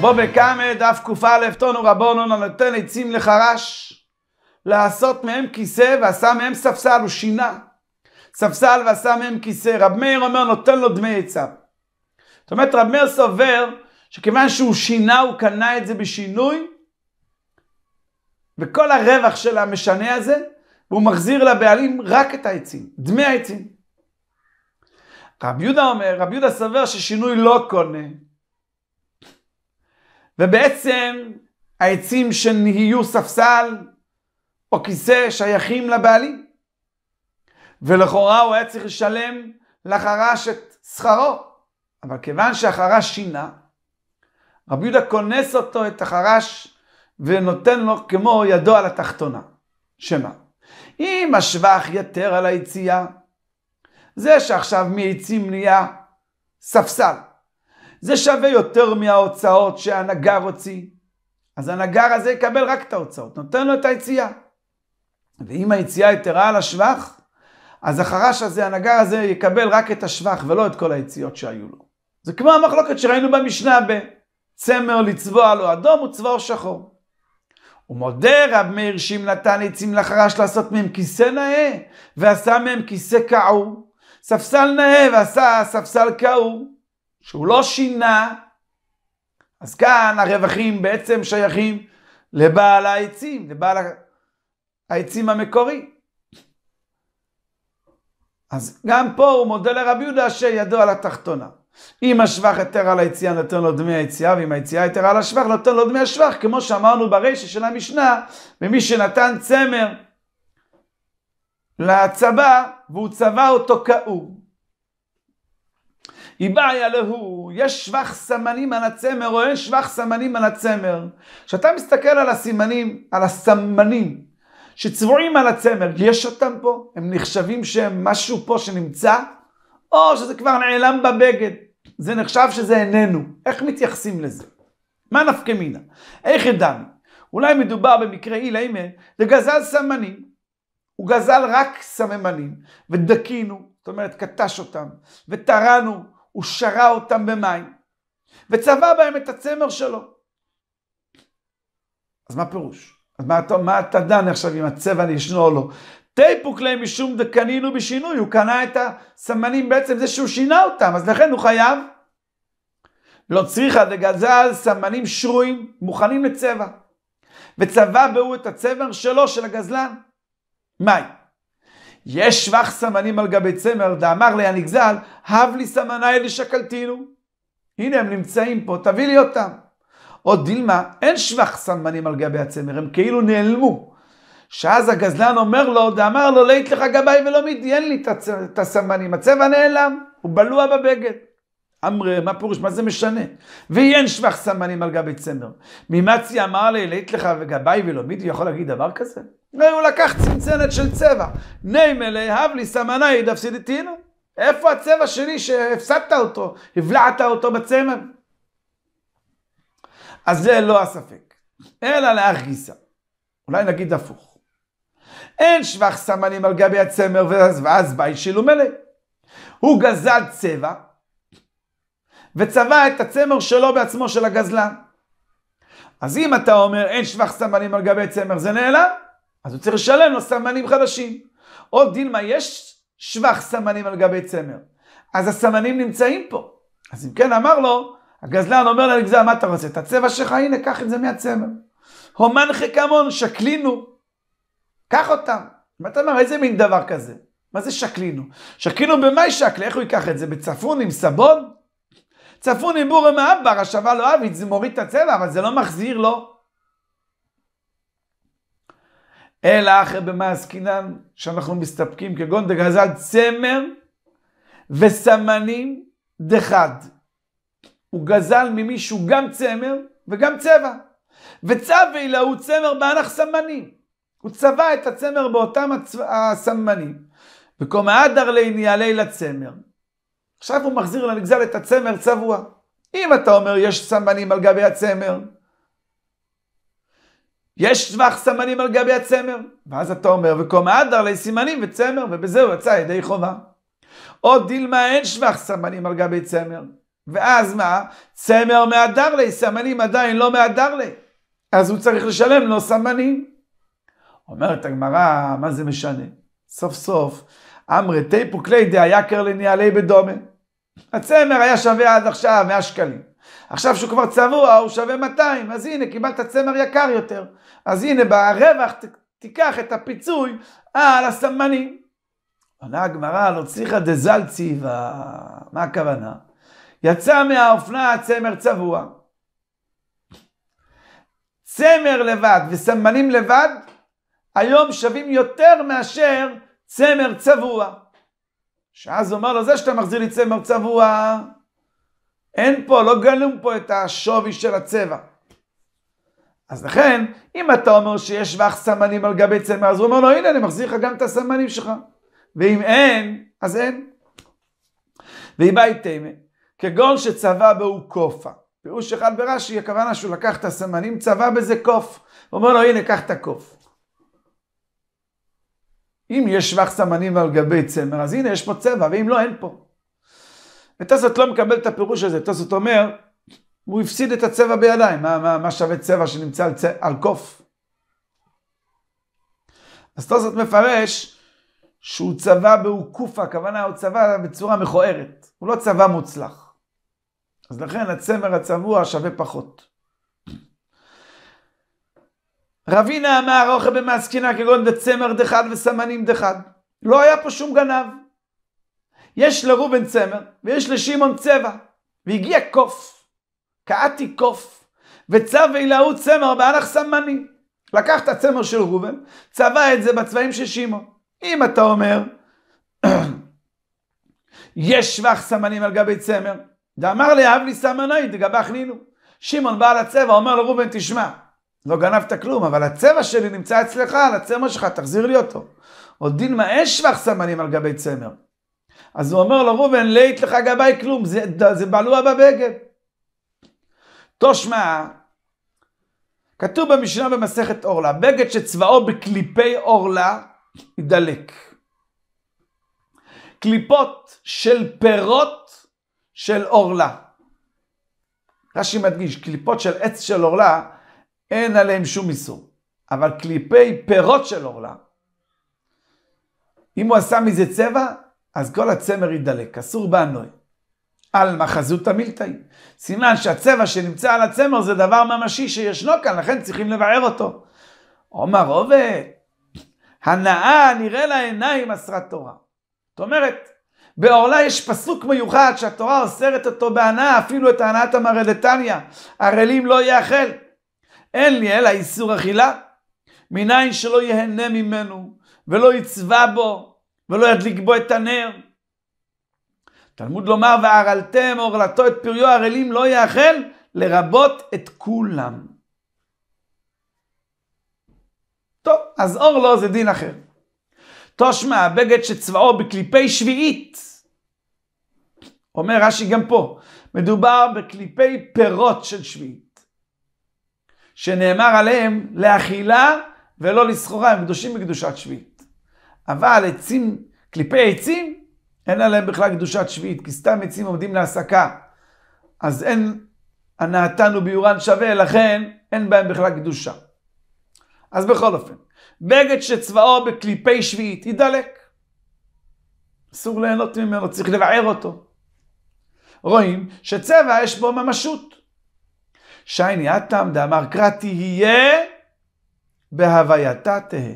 בו בקאמה דף קא תונו רבונו לא נותן עצים לחרש לעשות מהם כיסא ועשה מהם ספסל, הוא שינה ספסל ועשה מהם כיסא. רב מאיר אומר נותן לו דמי עצה. זאת אומרת רב מאיר סובר שכיוון שהוא שינה הוא קנה את זה בשינוי וכל הרווח של המשנה הזה והוא מחזיר לבעלים רק את העצים, דמי העצים. רב יהודה אומר, רב יהודה סובר ששינוי לא קונה. ובעצם העצים שנהיו ספסל או כיסא שייכים לבעלים. ולכאורה הוא היה צריך לשלם לחרש את שכרו, אבל כיוון שהחרש שינה, רבי יהודה כונס אותו, את החרש, ונותן לו כמו ידו על התחתונה. שמה? אם השבח יתר על היציאה, זה שעכשיו מעצים נהיה ספסל, זה שווה יותר מההוצאות שהנגר הוציא. אז הנגר הזה יקבל רק את ההוצאות, נותן לו את היציאה. ואם היציאה יתרה על השבח, אז החרש הזה, הנגר הזה, יקבל רק את השבח ולא את כל היציאות שהיו לו. זה כמו המחלוקת שראינו במשנה בצמר לצבוע לו אדום וצבוע שחור. ומודה רב מאיר שאם נתן עצים לחרש לעשות מהם כיסא נאה, ועשה מהם כיסא כעור, ספסל נאה ועשה ספסל כעור. שהוא לא שינה, אז כאן הרווחים בעצם שייכים לבעל העצים, לבעל העצים המקורי. אז גם פה הוא מודה לרבי יהודה שידו על התחתונה. אם השבח היתר על היציאה נותן לו דמי היציאה, ואם היציאה היתר על השבח נותן לו דמי השבח, כמו שאמרנו ברשת של המשנה, ומי שנתן צמר לצבא, והוא צבע אותו כאוב. איבעיה להו, יש שבח סמנים על הצמר, או אין שבח סמנים על הצמר. כשאתה מסתכל על הסימנים, על הסמנים שצבועים על הצמר, יש אותם פה? הם נחשבים שהם משהו פה שנמצא? או שזה כבר נעלם בבגד? זה נחשב שזה איננו. איך מתייחסים לזה? מה נפקא מינה? איך ידענו? אולי מדובר במקרה אילה אימה, זה גזל סמנים. הוא גזל רק סממנים, ודכינו, זאת אומרת קטש אותם, וטרענו, הוא שרה אותם במים, וצבע בהם את הצמר שלו. אז מה פירוש? אז מה אתה, מה אתה דן עכשיו אם הצבע נשנו או לא? תיפוק להם משום דקנינו בשינוי, הוא קנה את הסמנים בעצם זה שהוא שינה אותם, אז לכן הוא חייב. לא צריכה לגזל סמנים שרויים, מוכנים לצבע. וצבע בהו את הצבר שלו, של הגזלן. מים. יש שבח סמנים על גבי צמר, דאמר לי הנגזל, הב לי סמנאי לשקלתינו. הנה הם נמצאים פה, תביא לי אותם. עוד דילמה, אין שבח סמנים על גבי הצמר, הם כאילו נעלמו. שאז הגזלן אומר לו, דאמר לו, לית לך גבאי ולא מידי, אין לי את הסמנים, הצבע נעלם, הוא בלוע בבגד. אמרי, מה פירוש, מה זה משנה? אין שבח סמנים על גבי צמר. ממצי אמר לי, לית לך גבאי ולא מידי, יכול להגיד דבר כזה? הרי הוא לקח צנצנת של צבע. הב לי סמנאי דפסידתינו. איפה הצבע שלי שהפסדת אותו, הבלעת אותו בצמר? אז זה לא הספק, אלא לאח גיסא. אולי נגיד הפוך. אין שבח סמנים על גבי הצמר ואז בית מלא. הוא גזל צבע וצבע את הצמר שלו בעצמו של הגזלן. אז אם אתה אומר אין שבח סמנים על גבי צמר, זה נעלם. אז הוא צריך לשלם לו סמנים חדשים. או דילמה, יש שבח סמנים על גבי צמר. אז הסמנים נמצאים פה. אז אם כן, אמר לו, הגזלן אומר לנגזל, מה אתה רוצה? את הצבע שלך, הנה, קח את זה מהצמר. הומן חכמון, שקלינו. קח אותם. מה אתה אומר, איזה מין דבר כזה? מה זה שקלינו? שקלינו במאי שקלה, איך הוא ייקח את זה? בצפון עם סבון? צפון עם בורם האבר, רשבה לו לא אבי, זה מוריד את הצבע, אבל זה לא מחזיר לו אלא אחרי במה עסקינן, שאנחנו מסתפקים כגון דגזל צמר וסמנים דחד. הוא גזל ממישהו גם צמר וגם צבע. וצבי לה הוא צמר באנח סמנים. הוא צבע את הצמר באותם הצ... הסמנים. וקום האדר ליני עלי לצמר. עכשיו הוא מחזיר לנגזל את הצמר צבוע. אם אתה אומר יש סמנים על גבי הצמר, יש טווח סמנים על גבי הצמר, ואז אתה אומר, וקום לי סימנים וצמר, ובזה הוא יצא ידי חובה. או דילמה אין שבח סמנים על גבי צמר, ואז מה? צמר מהדר לי, סמנים עדיין לא מהדר לי. אז הוא צריך לשלם לו סמנים. אומרת הגמרא, מה זה משנה? סוף סוף, אמרי תיפוק לידי היקר לניהלי בדומה. הצמר היה שווה עד עכשיו 100 שקלים. עכשיו שהוא כבר צבוע, הוא שווה 200, אז הנה, קיבלת צמר יקר יותר. אז הנה, ברווח ת, תיקח את הפיצוי על הסמנים. עונה הגמרא, לא צריכה דזל ציבה, מה הכוונה? יצא מהאופנה הצמר צבוע. צמר לבד וסמנים לבד, היום שווים יותר מאשר צמר צבוע. שאז אומר לו, זה שאתה מחזיר לי צמר צבוע, אין פה, לא גלום פה את השווי של הצבע. אז לכן, אם אתה אומר שיש ואך סמנים על גבי צמר, אז הוא אומר לו, לא, הנה, אני מחזיר לך גם את הסמנים שלך. ואם אין, אז אין. ואיבאי תימה, כגון שצבע בו קופה. פירוש אחד ברש"י, הכוונה שהוא לקח את הסמנים, צבע בזה קוף. הוא אומר לו, לא, הנה, קח את הקוף. אם יש שבח סמנים על גבי צמר, אז הנה, יש פה צבע, ואם לא, אין פה. וטסות לא מקבל את הפירוש הזה, טסות אומר, הוא הפסיד את הצבע בידיים, מה, מה, מה שווה צבע שנמצא על, צ... על קוף? אז טוסות מפרש שהוא צבע בעוקופה, הכוונה הוא צבע בצורה מכוערת, הוא לא צבע מוצלח. אז לכן הצמר הצבוע שווה פחות. רבינה אמר אוכל במעסקינה כגון דצמר דחד וסמנים דחד. לא היה פה שום גנב. יש לראובן צמר ויש לשמעון צבע. והגיע קוף, קעתי קוף, וצבי להוא צמר באנח סמני. לקח את הצמר של ראובן, צבע את זה בצבעים של שמעון. אם אתה אומר, יש שבח סמנים על גבי צמר, דאמר לי לי סמנאי דגבח נינו. שמעון בא לצבע, אומר לראובן, תשמע, לא גנבת כלום, אבל הצבע שלי נמצא אצלך על הצמר שלך, תחזיר לי אותו. עוד דין מה אין שבח סמנים על גבי צמר. אז הוא אומר לו, ראובן, לית לא לך גבאי כלום, זה, זה בלוע בבגד. תושמע, כתוב במשנה במסכת אורלה, בגד שצבאו בקליפי אורלה, ידלק. קליפות של פירות של אורלה. רש"י מדגיש, קליפות של עץ של אורלה, אין עליהם שום איסור. אבל קליפי פירות של אורלה, אם הוא עשה מזה צבע, אז כל הצמר יידלק, אסור באנוי. על מחזות המילתאי. סימן שהצבע שנמצא על הצמר זה דבר ממשי שישנו כאן, לכן צריכים לבער אותו. עומר עובד, הנאה נראה לעיניים אסרת תורה. זאת אומרת, בעורלה יש פסוק מיוחד שהתורה אוסרת אותו בהנאה, אפילו את הנאת המראה דתניא, ערלים לא יאכל. אין לי אלא איסור אכילה. מניין שלא ייהנה ממנו, ולא יצבע בו, ולא ידליק בו את הנר. תלמוד לומר, והרעלתם עורלתו את פריו הרעלים לא יאכל, לרבות את כולם. טוב, אז אור לא זה דין אחר. תושמע הבגד שצבאו בקליפי שביעית. אומר רש"י גם פה, מדובר בקליפי פירות של שביעית, שנאמר עליהם לאכילה ולא לסחורה, הם קדושים בקדושת שביעית. אבל עצים, קליפי עצים, אין עליהם בכלל קדושת שביעית, כי סתם עצים עומדים להסקה. אז אין, הנאתן וביורן שווה, לכן אין בהם בכלל קדושה. אז בכל אופן, בגד שצבאו בקליפי שביעית, יידלק. אסור ליהנות ממנו, צריך לבער אותו. רואים שצבע יש בו ממשות. שייני אטאם דאמר קרא תהיה בהווייתה תהא.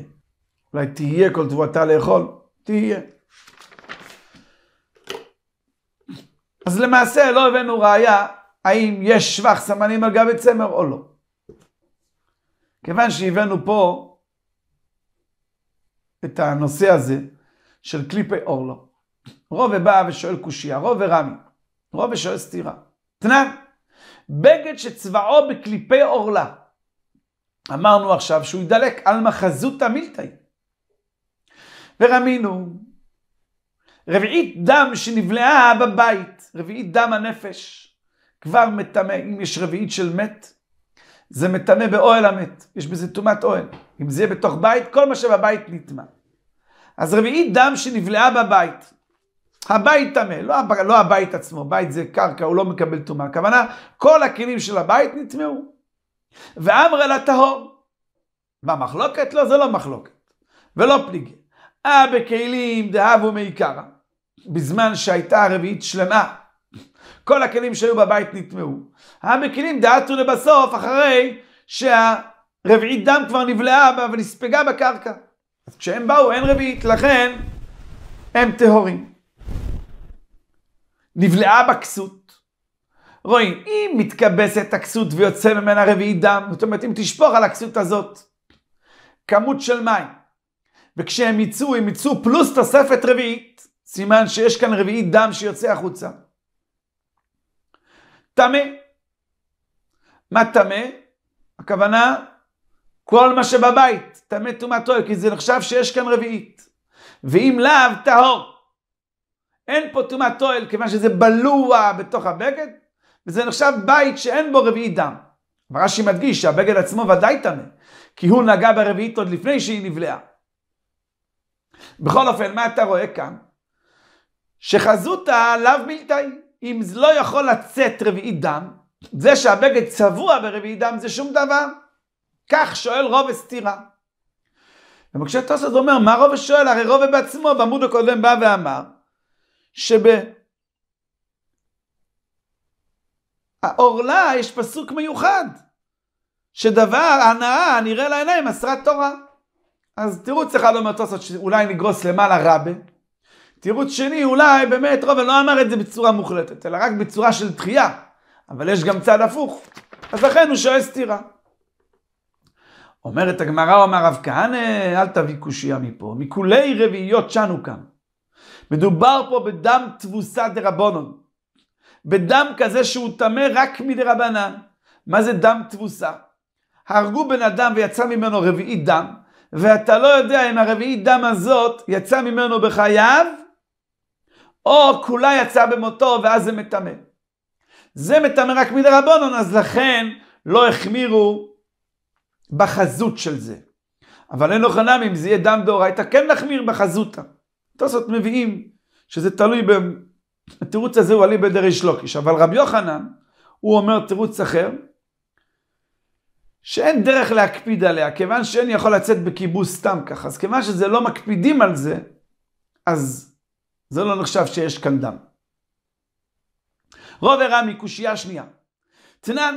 אולי תהיה כל תבואתה לאכול, תהיה. אז למעשה לא הבאנו ראייה האם יש שבח סמנים על גבי צמר או לא. כיוון שהבאנו פה את הנושא הזה של קליפי אורלו. רובה בא ושואל קושייה, רובה רמי, רובה שואל סתירה. תנן, בגד שצבעו בקליפי אורלה. אמרנו עכשיו שהוא ידלק על מחזותא מילתאי. ורמינו. רביעית דם שנבלעה בבית, רביעית דם הנפש, כבר מטמא. אם יש רביעית של מת, זה מטמא באוהל המת, יש בזה טומאת אוהל. אם זה יהיה בתוך בית, כל מה שבבית נטמא. אז רביעית דם שנבלעה בבית, הבית טמא, לא, לא הבית עצמו, בית זה קרקע, הוא לא מקבל טומאה. הכוונה, כל הכלים של הבית נטמאו. ואמרה לה טהור. מה, מחלוקת? לא, זה לא מחלוקת. ולא פליגי. אה בכלים דהבו קרא, בזמן שהייתה הרביעית שלמה, כל הכלים שהיו בבית נטמעו. אה בכלים דהתו לבסוף, אחרי שהרביעית דם כבר נבלעה בה ונספגה בקרקע. אז כשהם באו אין רביעית, לכן הם טהורים. נבלעה בכסות, רואים, אם מתקבסת הכסות ויוצא ממנה רביעית דם, זאת אומרת, אם תשפוך על הכסות הזאת כמות של מים, וכשהם יצאו, הם יצאו פלוס תוספת רביעית. סימן שיש כאן רביעית דם שיוצא החוצה. טמא. מה טמא? הכוונה, כל מה שבבית, טמא טומאה טועה, כי זה נחשב שיש כאן רביעית. ואם לאו, טהור. אין פה טומאה אוהל, כיוון שזה בלוע בתוך הבגד, וזה נחשב בית שאין בו רביעית דם. רש"י מדגיש שהבגד עצמו ודאי טמא, כי הוא נגע ברביעית עוד לפני שהיא נבלעה. בכל אופן, מה אתה רואה כאן? שחזותה לאו בלתי, אם לא יכול לצאת רביעי דם, זה שהבגד צבוע ברביעי דם זה שום דבר. כך שואל רובע סתירה. ומקשה תוספות אומר, מה רובע שואל? הרי רובע בעצמו בעמוד הקודם בא ואמר שב... העורלה יש פסוק מיוחד, שדבר, הנאה הנראה לעיניים, אסרת תורה. אז תירוץ אחד אומר תוספות שאולי נגרוס למעלה רבה. תירוץ שני, אולי באמת ראובן לא אמר את זה בצורה מוחלטת, אלא רק בצורה של דחייה. אבל יש גם צד הפוך. אז לכן הוא שואל סתירה. אומרת הגמרא, אומר רב כהנא, אל תביא קושייה מפה. מכולי רביעיות שנו כאן. מדובר פה בדם תבוסה דרבונון. בדם כזה שהוא טמא רק מדרבנן. מה זה דם תבוסה? הרגו בן אדם ויצא ממנו רביעית דם, ואתה לא יודע אם הרביעית דם הזאת יצא ממנו בחייו, או כולה יצאה במותו ואז זה מטמא. זה מטמא רק מדרבנון, אז לכן לא החמירו בחזות של זה. אבל אין לו חנם, אם זה יהיה דם דאורייתא, כן נחמיר בחזותא. תוספות מביאים שזה תלוי ב... התירוץ הזה הוא עלי בדריש לוקיש, אבל רבי יוחנן, הוא אומר תירוץ אחר, שאין דרך להקפיד עליה, כיוון שאין יכול לצאת בכיבוס סתם ככה. אז כיוון שזה לא מקפידים על זה, אז זה לא נחשב שיש כאן דם. רוב הרמי, קושייה שנייה. תנן,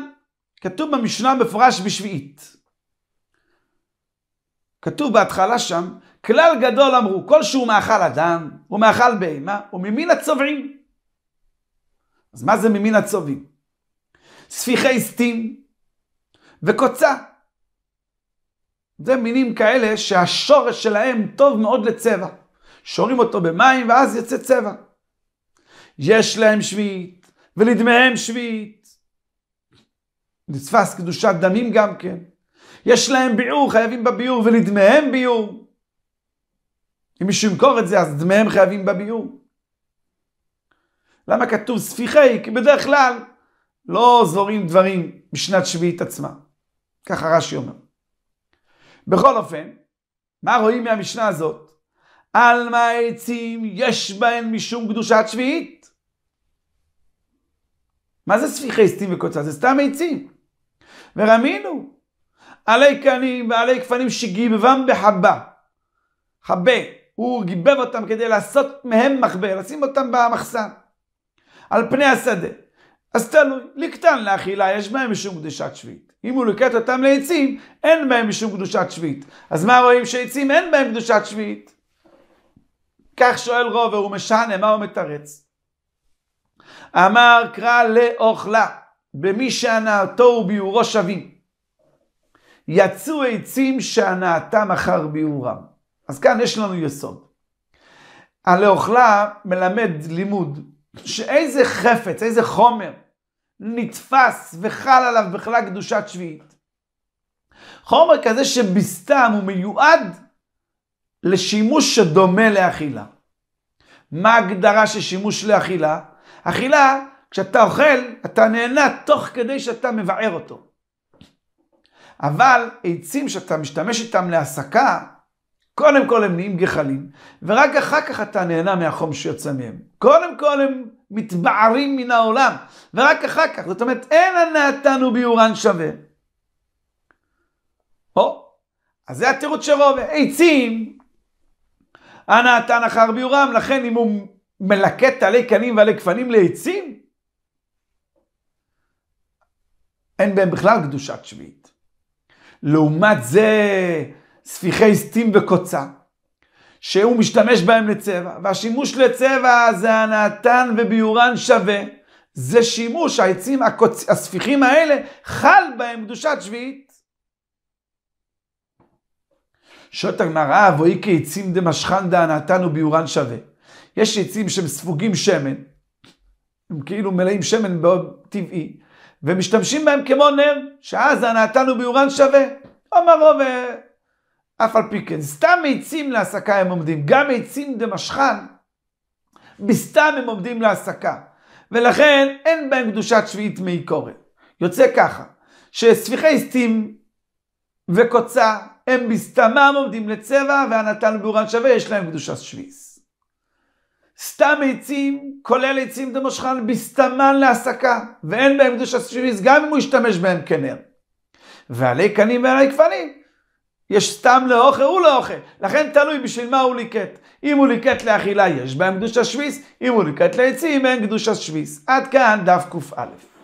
כתוב במשנה מפורש בשביעית. כתוב בהתחלה שם, כלל גדול אמרו, כל שהוא מאכל אדם, הוא מאכל בהמה, הוא ממין הצובעים. אז מה זה ממין הצובעים? ספיחי סטים, וקוצה. זה מינים כאלה שהשורש שלהם טוב מאוד לצבע. שורים אותו במים ואז יוצא צבע. יש להם שביעית, ולדמיהם שביעית. נתפס קדושת דמים גם כן. יש להם ביעור, חייבים בביעור, ולדמיהם ביעור. אם מישהו ימכור את זה, אז דמיהם חייבים בביעור. למה כתוב ספיחי? כי בדרך כלל לא זורים דברים בשנת שביעית עצמה. ככה רש"י אומר. בכל אופן, מה רואים מהמשנה הזאת? על מה העצים יש בהן משום קדושת שביעית. מה זה ספיחי סטים וקוצה? זה סתם עצים. ורמינו, עלי קנים ועלי כפנים שגיבבם בחבה. חבה, הוא גיבב אותם כדי לעשות מהם מחבה, לשים אותם במחסן. על פני השדה. אז תלוי, לקטן לאכילה יש בהם משום קדושת שביעית. אם הוא לוקט אותם לעצים, אין בהם משום קדושת שביעית. אז מה רואים שעצים אין בהם קדושת שביעית? כך שואל רובר, הוא משנה, מה הוא מתרץ? אמר קרא לאוכלה, במי שהנאתו וביעורו שווים. יצאו עצים שהנאתם אחר ביעורם. אז כאן יש לנו יסוד. הלאוכלה מלמד לימוד שאיזה חפץ, איזה חומר, נתפס וחל עליו בכלל קדושת שביעית. חומר כזה שבסתם הוא מיועד לשימוש שדומה לאכילה. מה ההגדרה של שימוש לאכילה? אכילה, כשאתה אוכל, אתה נהנה תוך כדי שאתה מבער אותו. אבל עצים שאתה משתמש איתם להסקה, קודם כל הם נהיים גחלים, ורק אחר כך אתה נהנה מהחום שיוצא מהם. קודם כל הם מתבערים מן העולם, ורק אחר כך, זאת אומרת, אין הנאתן ביורן שווה. או, אז זה התירוץ של רוב, עצים, הנאתן אחר ביורם, לכן אם הוא מלקט עלי קנים ועלי גפנים לעצים, אין בהם בכלל קדושת שביעית. לעומת זה, ספיחי סטים וקוצה, שהוא משתמש בהם לצבע, והשימוש לצבע זה הנעתן וביורן שווה. זה שימוש, העצים, הקוצ... הספיחים האלה, חל בהם קדושת שביעית. שואלת הגמרא, אבואי כעצים דמשכן דענתן וביורן שווה. יש עצים שהם ספוגים שמן, הם כאילו מלאים שמן טבעי, ומשתמשים בהם כמו נר, שאז הנעתן וביורן שווה. אמר רוב... אף על פי כן, סתם עצים להסקה הם עומדים, גם עצים דמשכן, בסתם הם עומדים להסקה. ולכן אין בהם קדושת שביעית מי קורן. יוצא ככה, שספיחי סטים וקוצה הם בסתמם עומדים לצבע והנתן ובאורן שווה יש להם קדושת שביעית. סתם עצים, כולל עצים דמשכן, בסתמן להסקה, ואין בהם קדושת שביעית, גם אם הוא ישתמש בהם כנר. ועלי קנים ועלי כפנים. יש סתם לאוכל, הוא לא אוכל. לכן תלוי בשביל מה הוא ליקט. אם הוא ליקט לאכילה, יש בהם קדושה שביס, אם הוא ליקט לעצים, אין קדושה שביס. עד כאן דף קא.